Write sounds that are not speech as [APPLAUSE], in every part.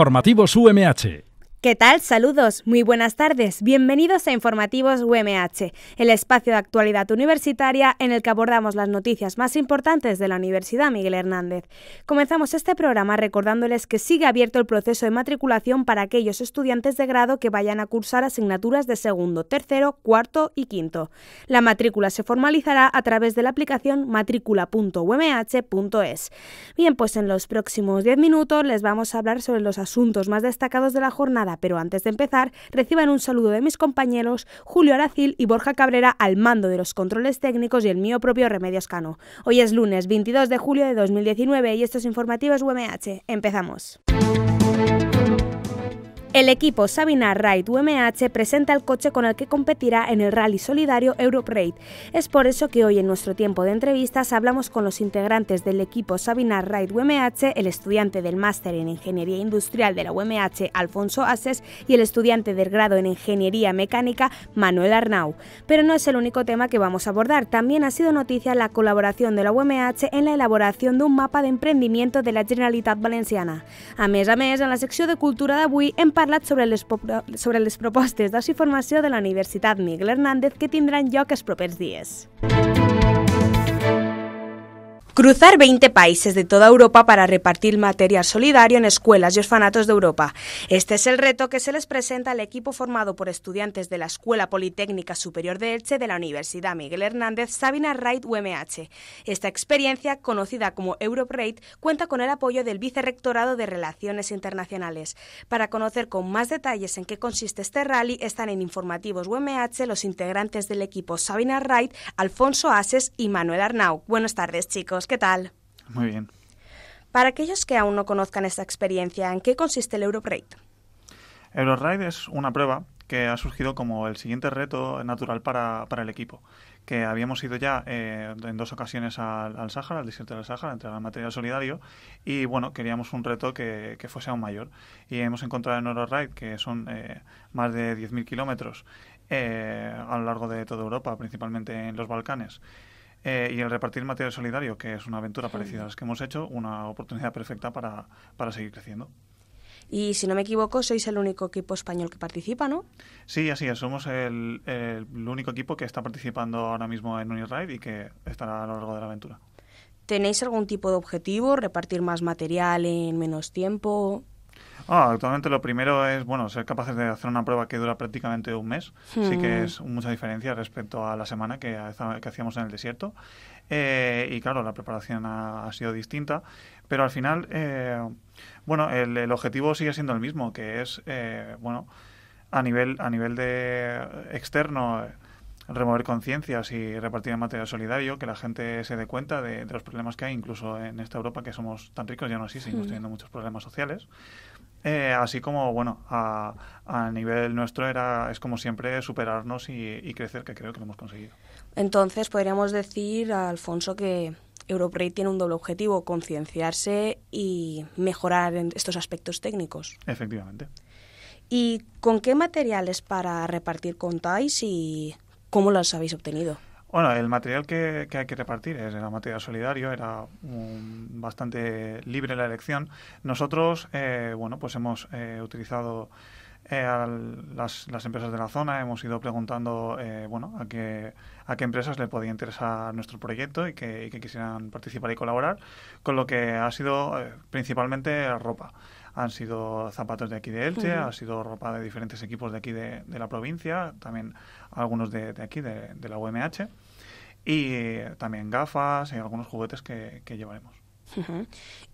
Informativos UMH. ¿Qué tal? Saludos, muy buenas tardes, bienvenidos a Informativos UMH, el espacio de actualidad universitaria en el que abordamos las noticias más importantes de la Universidad Miguel Hernández. Comenzamos este programa recordándoles que sigue abierto el proceso de matriculación para aquellos estudiantes de grado que vayan a cursar asignaturas de segundo, tercero, cuarto y quinto. La matrícula se formalizará a través de la aplicación matricula.umh.es. Bien, pues en los próximos 10 minutos les vamos a hablar sobre los asuntos más destacados de la jornada pero antes de empezar, reciban un saludo de mis compañeros Julio Aracil y Borja Cabrera al mando de los controles técnicos y el mío propio Remedios Cano. Hoy es lunes 22 de julio de 2019 y estos informativos UMH. Empezamos. El equipo Sabina Ride UMH presenta el coche con el que competirá en el Rally Solidario Europe Raid. Es por eso que hoy en nuestro tiempo de entrevistas hablamos con los integrantes del equipo Sabina Ride UMH, el estudiante del máster en Ingeniería Industrial de la UMH Alfonso Ases y el estudiante del grado en Ingeniería Mecánica Manuel Arnau. Pero no es el único tema que vamos a abordar, también ha sido noticia la colaboración de la UMH en la elaboración de un mapa de emprendimiento de la Generalitat Valenciana. A mes a mes, en la sección de Cultura de en Paraguay. parlat sobre les, sobre les propostes d'oci formació de la Universitat Miguel Hernández que tindran lloc els propers dies. Música Cruzar 20 países de toda Europa para repartir material solidario en escuelas y orfanatos de Europa. Este es el reto que se les presenta al equipo formado por estudiantes de la Escuela Politécnica Superior de Elche de la Universidad Miguel Hernández Sabina Wright UMH. Esta experiencia, conocida como Europe Raid, cuenta con el apoyo del Vicerrectorado de Relaciones Internacionales. Para conocer con más detalles en qué consiste este rally, están en Informativos UMH los integrantes del equipo Sabina Wright, Alfonso Ases y Manuel Arnau. Buenas tardes, chicos. ¿qué tal? Muy bien. Para aquellos que aún no conozcan esta experiencia, ¿en qué consiste el EuroRide? EuroRide es una prueba que ha surgido como el siguiente reto natural para, para el equipo, que habíamos ido ya eh, en dos ocasiones al, al Sáhara, al desierto del Sáhara, a entregar material solidario, y bueno, queríamos un reto que, que fuese aún mayor. Y hemos encontrado en EuroRide, que son eh, más de 10.000 kilómetros eh, a lo largo de toda Europa, principalmente en los Balcanes, eh, y el repartir material solidario, que es una aventura parecida a las que hemos hecho, una oportunidad perfecta para, seguir creciendo. Y si no me equivoco, sois el único equipo español que participa, ¿no? Sí, así es. Somos el, el único equipo que está participando ahora mismo en Uniride y que estará a lo largo de la aventura. ¿Tenéis algún tipo de objetivo? ¿Repartir más material en menos tiempo? Ah, actualmente lo primero es bueno ser capaces de hacer una prueba que dura prácticamente un mes. Sí que hmm. es mucha diferencia respecto a la semana que, hacíamos en el desierto. Eh, y claro, la preparación ha, sido distinta, pero al final, eh, bueno, el, objetivo sigue siendo el mismo, que es, eh, bueno, a nivel, a nivel de externo, remover conciencias y repartir material solidario, que la gente se dé cuenta de, los problemas que hay, incluso en esta Europa que somos tan ricos ya no así seguimos hmm. teniendo muchos problemas sociales. Eh, así como, bueno, a, nivel nuestro era, es como siempre, superarnos y, crecer, que creo que lo hemos conseguido. Entonces, podríamos decir, Alfonso, que Europrey tiene un doble objetivo, concienciarse y mejorar estos aspectos técnicos. Efectivamente. ¿Y con qué materiales para repartir contáis y cómo los habéis obtenido? Bueno, el material que, hay que repartir es la material solidario, era bastante libre la elección. Nosotros, eh, bueno, pues hemos eh, utilizado eh, a las, empresas de la zona, hemos ido preguntando, bueno, a qué, a qué empresas le podía interesar nuestro proyecto y que, y que, quisieran participar y colaborar, con lo que ha sido principalmente ropa han sido zapatos de aquí de Elche, ha sido ropa de diferentes equipos de aquí de, la provincia, también algunos de, aquí, de, la UMH, y eh, también gafas y algunos juguetes que llevaremos.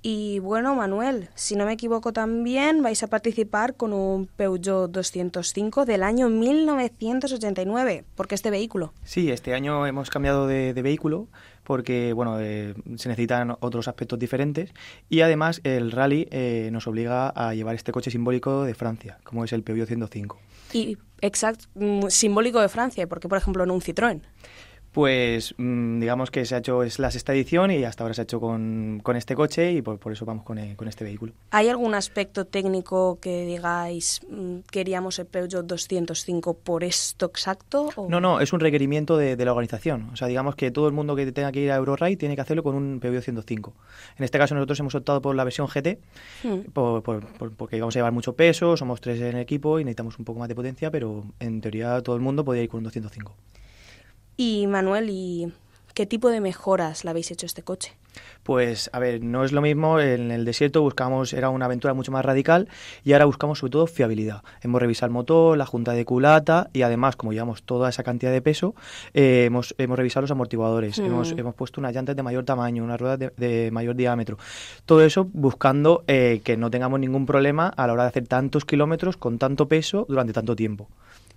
Y bueno, Manuel, si no me equivoco también, vais a participar con un Peugeot 205 del año 1989, qué este vehículo. Sí, este año hemos cambiado de, vehículo porque bueno, eh, se necesitan otros aspectos diferentes y además el rally eh, nos obliga a llevar este coche simbólico de Francia, como es el Peugeot 105. Y exacto, mm, simbólico de Francia, porque por ejemplo no un Citroën pues mm, digamos que se ha hecho es la sexta edición y hasta ahora se ha hecho con, este coche y por, eso vamos eh, con, este vehículo. ¿Hay algún aspecto técnico que digáis mm, queríamos el Peugeot 205 por esto exacto? No, no, es un requerimiento de, la organización. O sea, digamos que todo el mundo que tenga que ir a Euroride tiene que hacerlo con un Peugeot 205. En este caso nosotros hemos optado por la versión GT hmm. porque íbamos a llevar mucho peso, somos tres en el equipo y necesitamos un poco más de potencia, pero en teoría todo el mundo podría ir con un 205. Y Manuel, ¿y qué tipo de mejoras le habéis hecho a este coche? Pues a ver, no es lo mismo, en el desierto buscamos, era una aventura mucho más radical y ahora buscamos sobre todo fiabilidad. Hemos revisado el motor, la junta de culata y además, como llevamos toda esa cantidad de peso, eh, hemos, hemos, revisado los amortiguadores, mm. hemos, puesto unas llantas de mayor tamaño, unas ruedas de, mayor diámetro. Todo eso buscando eh, que no tengamos ningún problema a la hora de hacer tantos kilómetros con tanto peso durante tanto tiempo.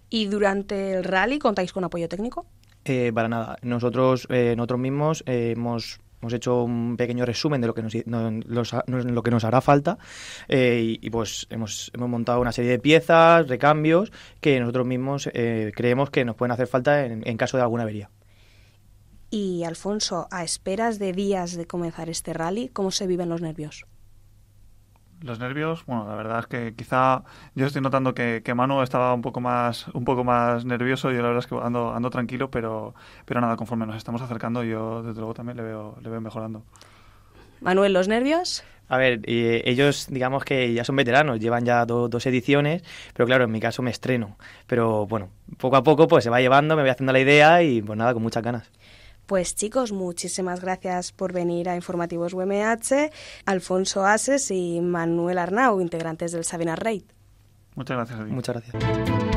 ¿Y durante el rally contáis con apoyo técnico? Eh, para nada. Nosotros, eh, nosotros mismos eh, hemos hemos hecho un pequeño resumen de lo que nos, lo que nos hará falta y, pues hemos, hemos, montado una serie de piezas, recambios que nosotros mismos creemos que nos pueden hacer falta en, caso de alguna avería. Y Alfonso, a esperas de días de comenzar este rally, ¿cómo se viven los nervios? los nervios, bueno, la verdad es que quizá yo estoy notando que, que Manu estaba un poco más un poco más nervioso, yo la verdad es que ando, ando tranquilo, pero, pero nada, conforme nos estamos acercando, yo desde luego también le veo, le veo mejorando. Manuel, ¿los nervios? A ver, eh, ellos digamos que ya son veteranos, llevan ya dos ediciones, pero claro, en mi caso me estreno. Pero bueno, poco a poco pues se va llevando, me voy haciendo la idea y pues nada, con muchas ganas. Pues chicos, muchísimas gracias por venir a Informativos UMH, Alfonso Ases y Manuel Arnau, integrantes del Sabina Raid. Muchas gracias. ti. Muchas gracias.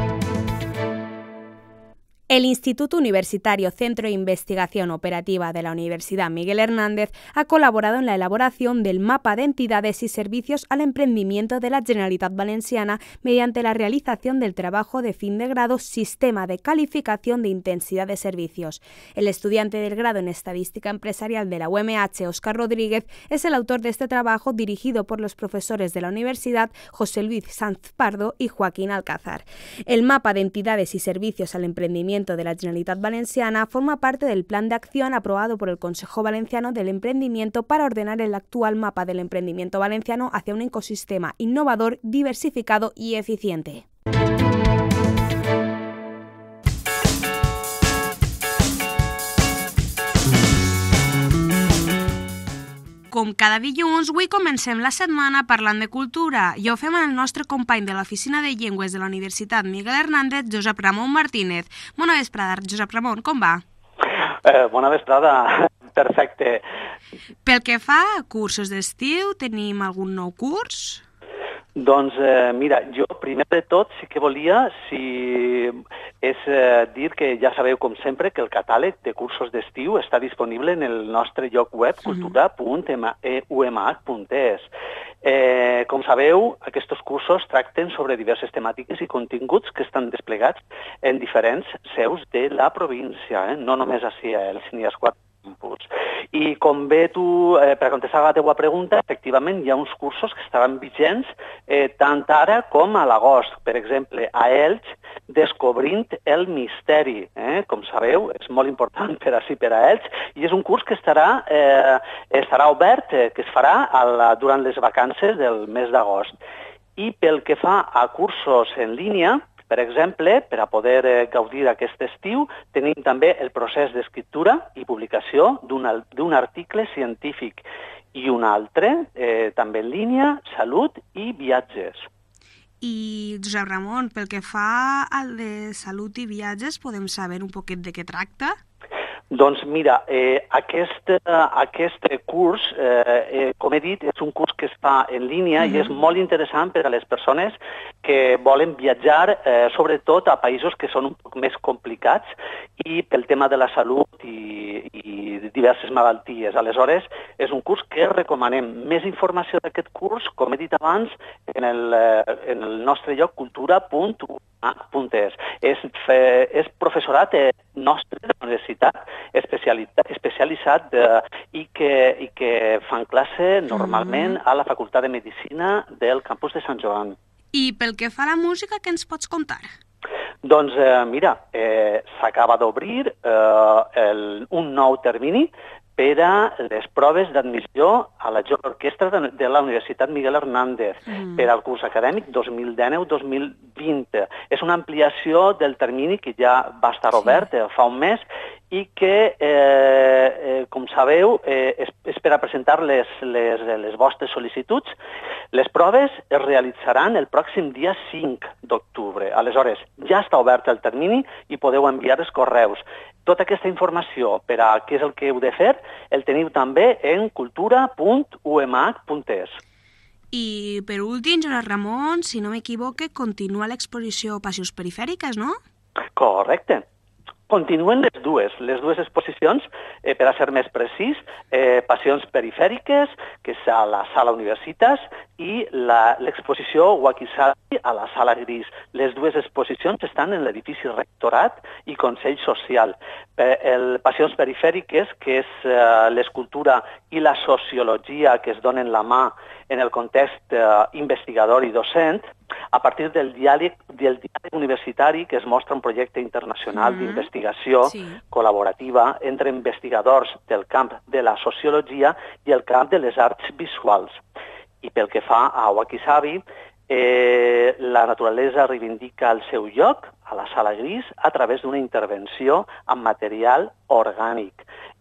El Instituto Universitario Centro de Investigación Operativa de la Universidad Miguel Hernández ha colaborado en la elaboración del mapa de entidades y servicios al emprendimiento de la Generalitat Valenciana mediante la realización del trabajo de fin de grado Sistema de Calificación de Intensidad de Servicios. El estudiante del grado en Estadística Empresarial de la UMH, Óscar Rodríguez, es el autor de este trabajo dirigido por los profesores de la universidad José Luis Sanz Pardo y Joaquín Alcázar. El mapa de entidades y servicios al emprendimiento de la Generalitat Valenciana forma parte del plan de acción aprobado por el Consejo Valenciano del Emprendimiento para ordenar el actual mapa del emprendimiento valenciano hacia un ecosistema innovador, diversificado y eficiente. Com cada dilluns, avui comencem la setmana parlant de cultura i ho fem amb el nostre company de l'Oficina de Llengües de la Universitat Miguel Hernández, Josep Ramon Martínez. Bona vesprada, Josep Ramon, com va? Eh, bona vesprada, [LAUGHS] perfecte. Pel que fa a cursos d'estiu, tenim algun nou curs? Doncs eh, mira, jo primer de tot sí que volia si és eh, dir que ja sabeu com sempre que el catàleg de cursos d'estiu està disponible en el nostre lloc web sí. -huh. E eh, com sabeu, aquests cursos tracten sobre diverses temàtiques i continguts que estan desplegats en diferents seus de la província, eh? no només a Ciel, sinó a les inputs. I com bé tu, eh, per contestar la teua pregunta, efectivament hi ha uns cursos que estaran vigents eh, tant ara com a l'agost. Per exemple, a Elx, Descobrint el misteri. Eh? Com sabeu, és molt important per a, sí, per a Elx, i és un curs que estarà, eh, estarà obert, eh, que es farà a la, durant les vacances del mes d'agost. I pel que fa a cursos en línia, per exemple, per a poder eh, gaudir aquest estiu, tenim també el procés d'escriptura i publicació d'un article científic i un altre, eh, també en línia, salut i viatges. I, Josep Ramon, pel que fa al de salut i viatges, podem saber un poquet de què tracta? Doncs mira, eh, aquest, eh, aquest curs, eh, eh, com he dit, és un curs que es fa en línia mm -hmm. i és molt interessant per a les persones que volen viatjar, eh, sobretot a països que són un poc més complicats i pel tema de la salut i, i diverses malalties. Aleshores, és un curs que recomanem. Més informació d'aquest curs, com he dit abans, en el, eh, en el nostre lloc cultura.org. Ah, és. És, eh, és professorat eh, nostre de la universitat especialitzat de, eh, i, que, i que fan classe normalment mm. a la Facultat de Medicina del campus de Sant Joan. I pel que fa a la música, què ens pots contar? Doncs eh, mira, eh, s'acaba d'obrir eh, el, un nou termini per a les proves d'admissió a la Jove Orquestra de, de la Universitat Miguel Hernández mm. per al curs acadèmic 2019-2020. És una ampliació del termini que ja va estar sí. obert eh, fa un mes i que, eh, eh, com sabeu, eh, és, és per a presentar les, les, les vostres sol·licituds. Les proves es realitzaran el pròxim dia 5 d'octubre. Aleshores, ja està obert el termini i podeu enviar els correus. Tota aquesta informació per a què és el que heu de fer el teniu també en cultura.umh.es. I per últim, Gerard Ramon, si no m'equivoque, continua l'exposició Passos Perifèriques, no? Correcte. Continuen les dues, les dues exposicions, eh, per a ser més precís, eh, Passions perifèriques, que és a la sala Universitas, i l'exposició Wakisari a la sala Gris. Les dues exposicions estan en l'edifici Rectorat i Consell Social. Eh, el Passions perifèriques, que és eh, l'escultura i la sociologia que es donen la mà en el context eh, investigador i docent, a partir del diàleg, del diàleg universitari que es mostra un projecte internacional mm -hmm. d'investigació sí. col·laborativa entre investigadors del camp de la sociologia i el camp de les arts visuals. I pel que fa a Wakisabi, eh, la naturalesa reivindica el seu lloc a la sala gris a través d'una intervenció amb material orgànic.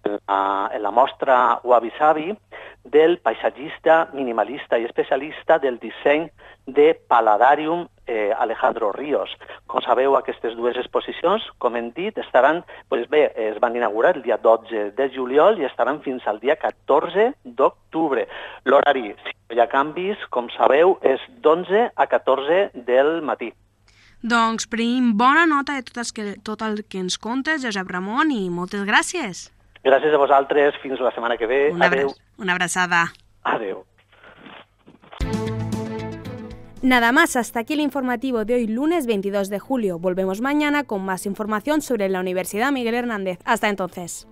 En la, en la mostra Wabi Sabi, del paisatgista minimalista i especialista del disseny de Paladarium eh, Alejandro Ríos. Com sabeu, aquestes dues exposicions, com hem dit, estaran, pues bé, es van inaugurar el dia 12 de juliol i estaran fins al dia 14 d'octubre. L'horari, si no hi ha canvis, com sabeu, és d'11 a 14 del matí. Doncs prim, bona nota de tot, que, tot el que ens contes, Josep Ramon, i moltes gràcies. Gràcies a vosaltres, fins la setmana que ve. Una Adeu. Una abrazada. Adiós. Nada más, hasta aquí el informativo de hoy lunes 22 de julio. Volvemos mañana con más información sobre la Universidad Miguel Hernández. Hasta entonces.